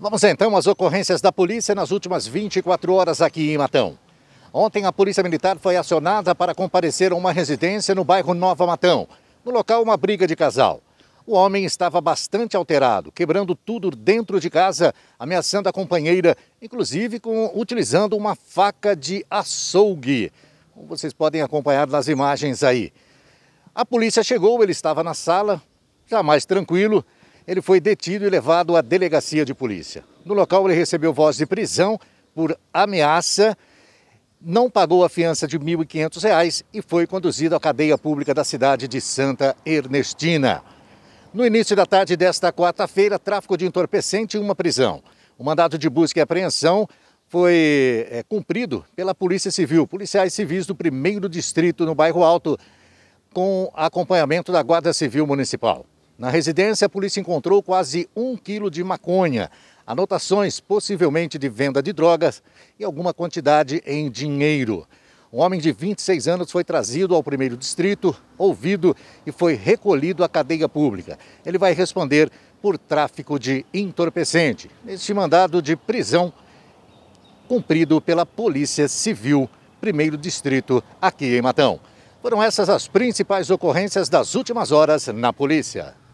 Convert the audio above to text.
Vamos então às ocorrências da polícia nas últimas 24 horas aqui em Matão. Ontem a Polícia Militar foi acionada para comparecer a uma residência no bairro Nova Matão. No local, uma briga de casal. O homem estava bastante alterado, quebrando tudo dentro de casa, ameaçando a companheira, inclusive com, utilizando uma faca de açougue. Como vocês podem acompanhar nas imagens aí. A polícia chegou, ele estava na sala, já mais tranquilo, ele foi detido e levado à delegacia de polícia. No local, ele recebeu voz de prisão por ameaça, não pagou a fiança de R$ 1.500 e foi conduzido à cadeia pública da cidade de Santa Ernestina. No início da tarde desta quarta-feira, tráfico de entorpecente e uma prisão. O mandato de busca e apreensão foi é, cumprido pela Polícia Civil, policiais civis do primeiro distrito no bairro Alto, com acompanhamento da Guarda Civil Municipal. Na residência, a polícia encontrou quase um quilo de maconha, anotações possivelmente de venda de drogas e alguma quantidade em dinheiro. Um homem de 26 anos foi trazido ao primeiro distrito, ouvido e foi recolhido à cadeia pública. Ele vai responder por tráfico de entorpecente, neste mandado de prisão cumprido pela Polícia Civil, primeiro distrito aqui em Matão. Foram essas as principais ocorrências das últimas horas na polícia.